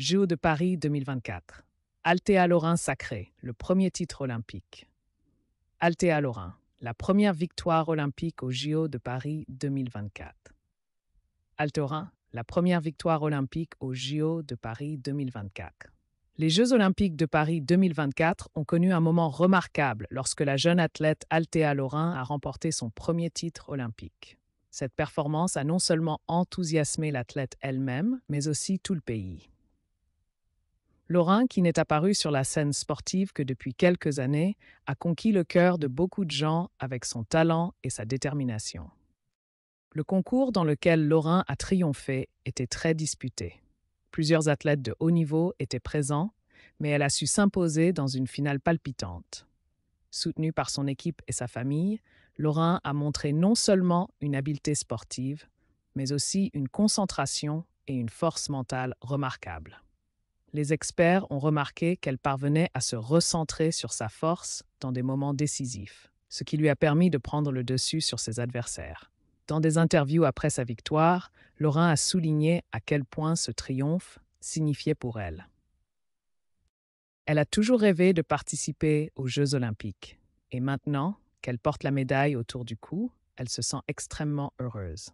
JO de Paris 2024. Altea Lorrain sacré, le premier titre olympique. Altea Lorrain, la première victoire olympique au JO de Paris 2024. lorrain la première victoire olympique au JO de Paris 2024. Les Jeux olympiques de Paris 2024 ont connu un moment remarquable lorsque la jeune athlète Altea Lorrain a remporté son premier titre olympique. Cette performance a non seulement enthousiasmé l'athlète elle-même, mais aussi tout le pays. Laurin, qui n'est apparu sur la scène sportive que depuis quelques années, a conquis le cœur de beaucoup de gens avec son talent et sa détermination. Le concours dans lequel Laurin a triomphé était très disputé. Plusieurs athlètes de haut niveau étaient présents, mais elle a su s'imposer dans une finale palpitante. Soutenue par son équipe et sa famille, Laurin a montré non seulement une habileté sportive, mais aussi une concentration et une force mentale remarquables les experts ont remarqué qu'elle parvenait à se recentrer sur sa force dans des moments décisifs, ce qui lui a permis de prendre le dessus sur ses adversaires. Dans des interviews après sa victoire, Laurin a souligné à quel point ce triomphe signifiait pour elle. Elle a toujours rêvé de participer aux Jeux olympiques, et maintenant qu'elle porte la médaille autour du cou, elle se sent extrêmement heureuse.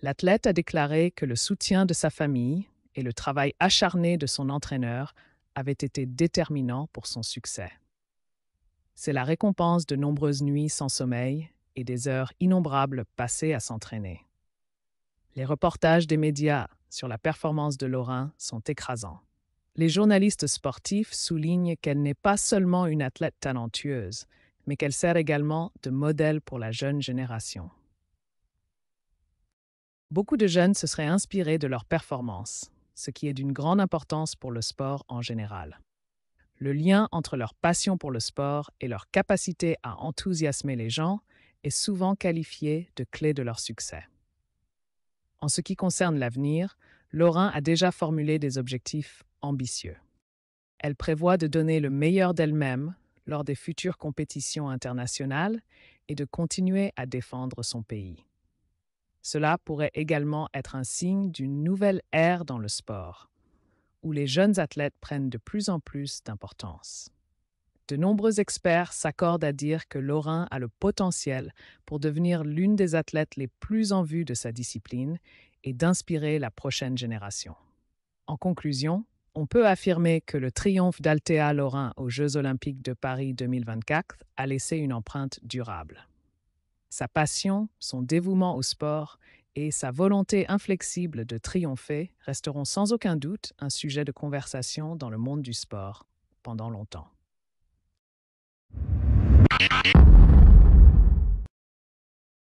L'athlète a déclaré que le soutien de sa famille, et le travail acharné de son entraîneur avait été déterminant pour son succès. C'est la récompense de nombreuses nuits sans sommeil et des heures innombrables passées à s'entraîner. Les reportages des médias sur la performance de Lorrain sont écrasants. Les journalistes sportifs soulignent qu'elle n'est pas seulement une athlète talentueuse, mais qu'elle sert également de modèle pour la jeune génération. Beaucoup de jeunes se seraient inspirés de leur performance ce qui est d'une grande importance pour le sport en général. Le lien entre leur passion pour le sport et leur capacité à enthousiasmer les gens est souvent qualifié de clé de leur succès. En ce qui concerne l'avenir, Lorrain a déjà formulé des objectifs ambitieux. Elle prévoit de donner le meilleur d'elle-même lors des futures compétitions internationales et de continuer à défendre son pays. Cela pourrait également être un signe d'une nouvelle ère dans le sport, où les jeunes athlètes prennent de plus en plus d'importance. De nombreux experts s'accordent à dire que Lorrain a le potentiel pour devenir l'une des athlètes les plus en vue de sa discipline et d'inspirer la prochaine génération. En conclusion, on peut affirmer que le triomphe d'Altea Lorrain aux Jeux olympiques de Paris 2024 a laissé une empreinte durable. Sa passion, son dévouement au sport et sa volonté inflexible de triompher resteront sans aucun doute un sujet de conversation dans le monde du sport pendant longtemps.